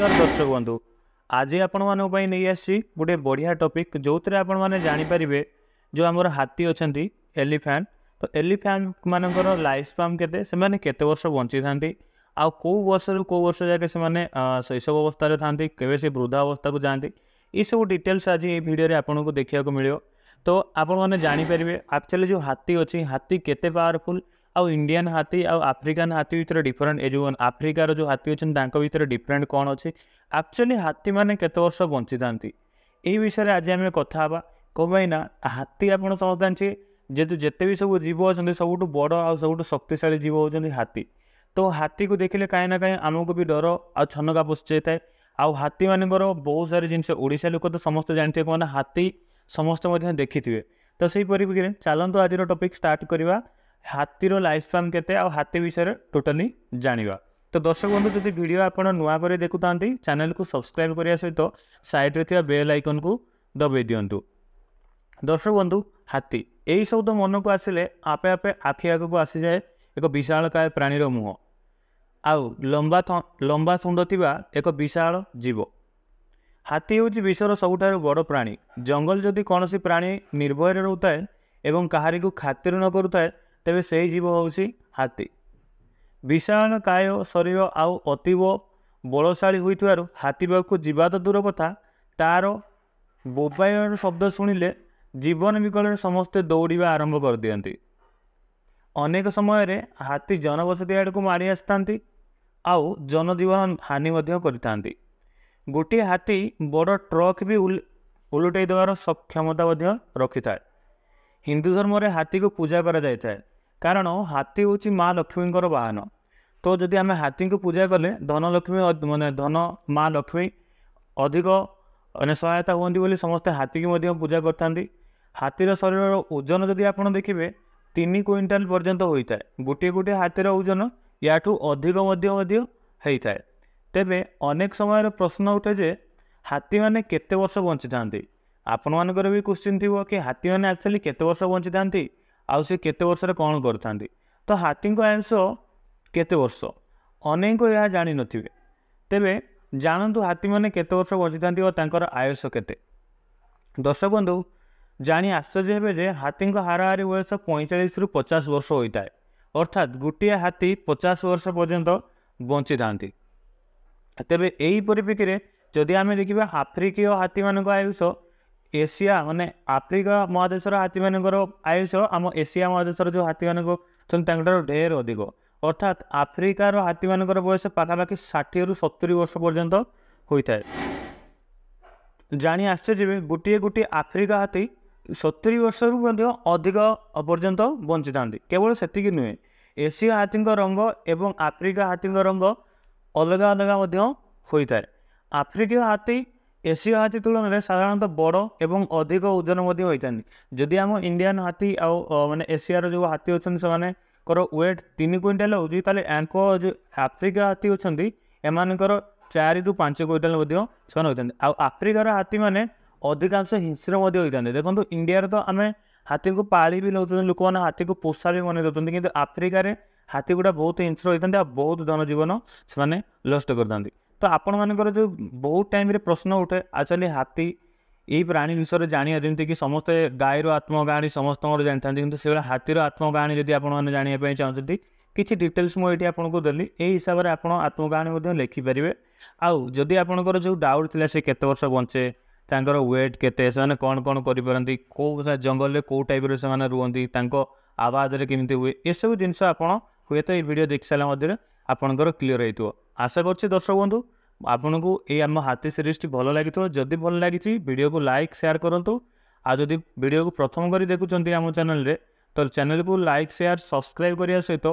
ନମସ୍କାର ଦର୍ଶକ ବନ୍ଧୁ ଆଜି ଆପଣମାନଙ୍କ ପାଇଁ ନେଇ ଆସିଛି ଗୋଟେ ବଢ଼ିଆ ଟପିକ୍ ଯେଉଁଥିରେ ଆପଣମାନେ ଜାଣିପାରିବେ ଯେଉଁ ଆମର ହାତୀ ଅଛନ୍ତି ଏଲିଫ୍ୟାଣ୍ଟ ତ ଏଲିଫ୍ୟାଣ୍ଟ ମାନଙ୍କର ଲାଇଫ୍ ସ୍ପାମ୍ କେତେ ସେମାନେ କେତେ ବର୍ଷ ବଞ୍ଚିଥାନ୍ତି ଆଉ କେଉଁ ବର୍ଷରୁ କେଉଁ ବର୍ଷ ଯାକେ ସେମାନେ ଶୈଶବ ଅବସ୍ଥାରେ ଥାନ୍ତି କେବେ ସେ ବୃଦ୍ଧା ଅବସ୍ଥାକୁ ଯାଆନ୍ତି ଏସବୁ ଡିଟେଲ୍ସ ଆଜି ଏହି ଭିଡ଼ିଓରେ ଆପଣଙ୍କୁ ଦେଖିବାକୁ ମିଳିବ ତ ଆପଣମାନେ ଜାଣିପାରିବେ ଆକ୍ଚୁଆଲି ଯେଉଁ ହାତୀ ଅଛି ହାତୀ କେତେ ପାୱାରଫୁଲ୍ ଆଉ ଇଣ୍ଡିଆନ୍ ହାତୀ ଆଉ ଆଫ୍ରିକାନ୍ ହାତୀ ଭିତରେ ଡିଫରେଣ୍ଟ ଏ ଯେଉଁ ଆଫ୍ରିକାର ଯେଉଁ ହାତୀ ଅଛନ୍ତି ତାଙ୍କ ଭିତରେ ଡିଫରେଣ୍ଟ କ'ଣ ଅଛି ଆକ୍ଚୁଆଲି ହାତୀମାନେ କେତେ ବର୍ଷ ବଞ୍ଚିଥାନ୍ତି ଏହି ବିଷୟରେ ଆଜି ଆମେ କଥା ହେବା କ'ଣ ପାଇଁ ନା ହାତୀ ଆପଣ ସମସ୍ତେ ଜାଣିଥିବେ ଯେହେତୁ ଯେତେ ବି ସବୁ ଜୀବ ଅଛନ୍ତି ସବୁଠୁ ବଡ଼ ଆଉ ସବୁଠୁ ଶକ୍ତିଶାଳୀ ଜୀବ ହେଉଛନ୍ତି ହାତୀ ତ ହାତୀକୁ ଦେଖିଲେ କାହିଁ ନା କାହିଁ ଆମକୁ ବି ଡର ଆଉ ଛନକା ପଶିଯାଇଥାଏ ଆଉ ହାତୀମାନଙ୍କର ବହୁତ ସାରା ଜିନିଷ ଓଡ଼ିଶା ଲୋକ ତ ସମସ୍ତେ ଜାଣିଥିବେ କ'ଣ ହାତୀ ସମସ୍ତେ ମଧ୍ୟ ଦେଖିଥିବେ ତ ସେହିପରି ଚାଲନ୍ତୁ ଆଜିର ଟପିକ୍ ଷ୍ଟାର୍ଟ କରିବା ହାତୀର ଲାଇଫ୍ ସ୍ପାନ୍ କେତେ ଆଉ ହାତୀ ବିଷୟରେ ଟୋଟାଲି ଜାଣିବା ତ ଦର୍ଶକ ବନ୍ଧୁ ଯଦି ଭିଡ଼ିଓ ଆପଣ ନୂଆ କରି ଦେଖୁଥାନ୍ତି ଚ୍ୟାନେଲକୁ ସବସ୍କ୍ରାଇବ୍ କରିବା ସହିତ ସାଇଡ଼୍ରେ ଥିବା ବେଲ୍ ଆଇକନ୍କୁ ଦବାଇ ଦିଅନ୍ତୁ ଦର୍ଶକ ବନ୍ଧୁ ହାତୀ ଏହି ଶବ୍ଦ ମନକୁ ଆସିଲେ ଆପେ ଆପେ ଆଖି ଆଗକୁ ଆସିଯାଏ ଏକ ବିଶାଳକାୟ ପ୍ରାଣୀର ମୁହଁ ଆଉ ଲମ୍ବା ଲମ୍ବା ଶୁଣ୍ଡ ଥିବା ଏକ ବିଶାଳ ଜୀବ ହାତୀ ହେଉଛି ବିଶ୍ୱର ସବୁଠାରୁ ବଡ଼ ପ୍ରାଣୀ ଜଙ୍ଗଲ ଯଦି କୌଣସି ପ୍ରାଣୀ ନିର୍ଭୟରେ ରହୁଥାଏ ଏବଂ କାହାରିକୁ ଖାତିର ନ କରୁଥାଏ ତେବେ ସେହି ଜୀବ ହେଉଛି ହାତୀ ବିଷୟନ କାୟ ଶରୀର ଆଉ ଅତୀବ ବଳଶାଳୀ ହୋଇଥିବାରୁ ହାତୀ ପାଖକୁ ଯିବା ତ ଦୂର କଥା ତା'ର ବୋବାଇର ଶବ୍ଦ ଶୁଣିଲେ ଜୀବନ ବିକଳରେ ସମସ୍ତେ ଦୌଡ଼ିବା ଆରମ୍ଭ କରିଦିଅନ୍ତି ଅନେକ ସମୟରେ ହାତୀ ଜନବସତି ଆଡ଼କୁ ମାଡ଼ି ଆସିଥାନ୍ତି ଆଉ ଜନଜୀବନ ହାନି ମଧ୍ୟ କରିଥାନ୍ତି ଗୋଟିଏ ହାତୀ ବଡ଼ ଟ୍ରକ୍ ବି ଓଲଟାଇ ଦେବାର ସକ୍ଷମତା ମଧ୍ୟ ରଖିଥାଏ ହିନ୍ଦୁ ଧର୍ମରେ ହାତୀକୁ ପୂଜା କରାଯାଇଥାଏ କାରଣ ହାତୀ ହେଉଛି ମା ଲକ୍ଷ୍ମୀଙ୍କର ବାହନ ତ ଯଦି ଆମେ ହାତୀଙ୍କୁ ପୂଜା କଲେ ଧନଲକ୍ଷ୍ମୀ ମାନେ ଧନ ମା ଲକ୍ଷ୍ମୀ ଅଧିକ ମାନେ ସହାୟତା ହୁଅନ୍ତି ବୋଲି ସମସ୍ତେ ହାତୀକୁ ମଧ୍ୟ ପୂଜା କରିଥାନ୍ତି ହାତୀର ଶରୀରର ଓଜନ ଯଦି ଆପଣ ଦେଖିବେ ତିନି କ୍ୱିଣ୍ଟାଲ ପର୍ଯ୍ୟନ୍ତ ହୋଇଥାଏ ଗୋଟିଏ ଗୋଟିଏ ହାତୀର ଓଜନ ୟାଠୁ ଅଧିକ ମଧ୍ୟ ମଧ୍ୟ ହୋଇଥାଏ ତେବେ ଅନେକ ସମୟରେ ପ୍ରଶ୍ନ ଉଠେ ଯେ ହାତୀମାନେ କେତେ ବର୍ଷ ବଞ୍ଚିଥାନ୍ତି ଆପଣମାନଙ୍କର ବି କ୍ୱେଶ୍ଚିନ୍ ଥିବ କି ହାତୀମାନେ ଆକ୍ଚୁଆଲି କେତେ ବର୍ଷ ବଞ୍ଚିଥାନ୍ତି ଆଉ ସେ କେତେ ବର୍ଷରେ କ'ଣ କରିଥାନ୍ତି ତ ହାତୀଙ୍କ ଆୟୁଷ କେତେ ବର୍ଷ ଅନେକ ଏହା ଜାଣିନଥିବେ ତେବେ ଜାଣନ୍ତୁ ହାତୀମାନେ କେତେ ବର୍ଷ ବଞ୍ଚିଥାନ୍ତି ଓ ତାଙ୍କର ଆୟୁଷ କେତେ ଦର୍ଶକ ବନ୍ଧୁ ଜାଣି ଆଶ୍ଚର୍ଯ୍ୟ ହେବେ ଯେ ହାତୀଙ୍କ ହାରାହାରି ବୟସ ପଇଁଚାଳିଶରୁ ପଚାଶ ବର୍ଷ ହୋଇଥାଏ ଅର୍ଥାତ୍ ଗୋଟିଏ ହାତୀ ପଚାଶ ବର୍ଷ ପର୍ଯ୍ୟନ୍ତ ବଞ୍ଚିଥାନ୍ତି ତେବେ ଏହି ପରିପ୍ରେକ୍ଷୀରେ ଯଦି ଆମେ ଦେଖିବା ଆଫ୍ରିକୀୟ ହାତୀମାନଙ୍କ ଆୟୁଷ ଏସିଆ ମାନେ ଆଫ୍ରିକା ମହାଦେଶର ହାତୀମାନଙ୍କର ଆୟୁଷ ଆମ ଏସିଆ ମହାଦେଶର ଯେଉଁ ହାତୀମାନଙ୍କୁ ଅଛନ୍ତି ତାଙ୍କଠାରୁ ଢେର ଅଧିକ ଅର୍ଥାତ୍ ଆଫ୍ରିକାର ହାତୀମାନଙ୍କର ବୟସ ପାଖାପାଖି ଷାଠିଏରୁ ସତୁରି ବର୍ଷ ପର୍ଯ୍ୟନ୍ତ ହୋଇଥାଏ ଜାଣି ଆଶ୍ଚର୍ଯ୍ୟ ଯେ ଗୋଟିଏ ଗୋଟିଏ ଆଫ୍ରିକା ହାତୀ ସତୁରି ବର୍ଷରୁ ମଧ୍ୟ ଅଧିକ ପର୍ଯ୍ୟନ୍ତ ବଞ୍ଚିଥାନ୍ତି କେବଳ ସେତିକି ନୁହେଁ ଏସିଆ ହାତୀଙ୍କ ରଙ୍ଗ ଏବଂ ଆଫ୍ରିକା ହାତୀଙ୍କ ରଙ୍ଗ ଅଲଗା ଅଲଗା ମଧ୍ୟ ହୋଇଥାଏ ଆଫ୍ରିକୀୟ ହାତୀ ଏସୀୟ ହାତୀ ତୁଳନାରେ ସାଧାରଣତଃ ବଡ଼ ଏବଂ ଅଧିକ ଓଜନ ମଧ୍ୟ ହୋଇଥାନ୍ତି ଯଦି ଆମ ଇଣ୍ଡିଆନ୍ ହାତୀ ଆଉ ମାନେ ଏସିଆର ଯେଉଁ ହାତୀ ଅଛନ୍ତି ସେମାନଙ୍କର ୱେଟ୍ ତିନି କୁଇଣ୍ଟାଲ ହେଉଛି ତାହେଲେ ୟାଙ୍କ ଯେଉଁ ଆଫ୍ରିକା ହାତୀ ଅଛନ୍ତି ଏମାନଙ୍କର ଚାରିରୁ ପାଞ୍ଚ କୁଇଣ୍ଟାଲ ମଧ୍ୟ ସେମାନେ ହୋଇଥାନ୍ତି ଆଉ ଆଫ୍ରିକାର ହାତୀମାନେ ଅଧିକାଂଶ ହିଂସ୍ର ମଧ୍ୟ ହୋଇଥାନ୍ତି ଦେଖନ୍ତୁ ଇଣ୍ଡିଆରେ ତ ଆମେ ହାତୀଙ୍କୁ ପାଳି ବି ନେଉଛନ୍ତି ଲୋକମାନେ ହାତୀକୁ ପୋଷା ବି ବନେଇ ଦେଉଛନ୍ତି କିନ୍ତୁ ଆଫ୍ରିକାରେ ହାତୀଗୁଡ଼ା ବହୁତ ହିଂସ୍ର ହୋଇଥାନ୍ତି ଆଉ ବହୁତ ଧନଜୀବନ ସେମାନେ ନଷ୍ଟ କରିଥାନ୍ତି ତ ଆପଣମାନଙ୍କର ଯେଉଁ ବହୁତ ଟାଇମ୍ରେ ପ୍ରଶ୍ନ ଉଠେ ଆକ୍ଚୁଆଲି ହାତୀ ଏହି ପ୍ରାଣୀ ବିଷୟରେ ଜାଣିବା ଯେମିତିକି ସମସ୍ତେ ଗାଈର ଆତ୍ମକାହାଣୀ ସମସ୍ତଙ୍କର ଜାଣିଥାନ୍ତି କିନ୍ତୁ ସେଭଳିଆ ହାତୀର ଆତ୍ମକାହାଣୀ ଯଦି ଆପଣମାନେ ଜାଣିବା ପାଇଁ ଚାହୁଁଛନ୍ତି କିଛି ଡିଟେଲ୍ସ ମୁଁ ଏଇଠି ଆପଣଙ୍କୁ ଦେଲି ଏହି ହିସାବରେ ଆପଣ ଆତ୍ମକାହାଣୀ ମଧ୍ୟ ଲେଖିପାରିବେ ଆଉ ଯଦି ଆପଣଙ୍କର ଯେଉଁ ଡାଉଟ୍ ଥିଲା ସେ କେତେ ବର୍ଷ ବଞ୍ଚେ ତାଙ୍କର ୱେଟ୍ କେତେ ସେମାନେ କ'ଣ କ'ଣ କରିପାରନ୍ତି କେଉଁ ଜଙ୍ଗଲରେ କେଉଁ ଟାଇପ୍ର ସେମାନେ ରୁହନ୍ତି ତାଙ୍କ ଆବାଜରେ କେମିତି ହୁଏ ଏସବୁ ଜିନିଷ ଆପଣ ହୁଏତ ଏଇ ଭିଡ଼ିଓ ଦେଖିସାରିଲା ମଧ୍ୟରେ ଆପଣଙ୍କର କ୍ଲିଅର୍ ହେଇଥିବ ଆଶା କରୁଛି ଦର୍ଶକ ବନ୍ଧୁ ଆପଣଙ୍କୁ ଏଇ ଆମ ହାତୀ ସିରିଜ୍ଟି ଭଲ ଲାଗିଥିବ ଯଦି ଭଲ ଲାଗିଛି ଭିଡ଼ିଓକୁ ଲାଇକ୍ ସେୟାର କରନ୍ତୁ ଆଉ ଯଦି ଭିଡ଼ିଓକୁ ପ୍ରଥମ କରି ଦେଖୁଛନ୍ତି ଆମ ଚ୍ୟାନେଲରେ ତ ଚ୍ୟାନେଲକୁ ଲାଇକ୍ ସେୟାର ସବସ୍କ୍ରାଇବ୍ କରିବା ସହିତ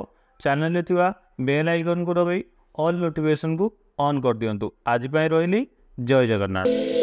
ଚ୍ୟାନେଲରେ ଥିବା ବେଲ୍ ଆଇକନ୍କୁ ଦବାଇ ଅଲ୍ ନୋଟିଫିକେସନ୍କୁ ଅନ୍ କରିଦିଅନ୍ତୁ ଆଜି ପାଇଁ ରହିଲି ଜୟ ଜଗନ୍ନାଥ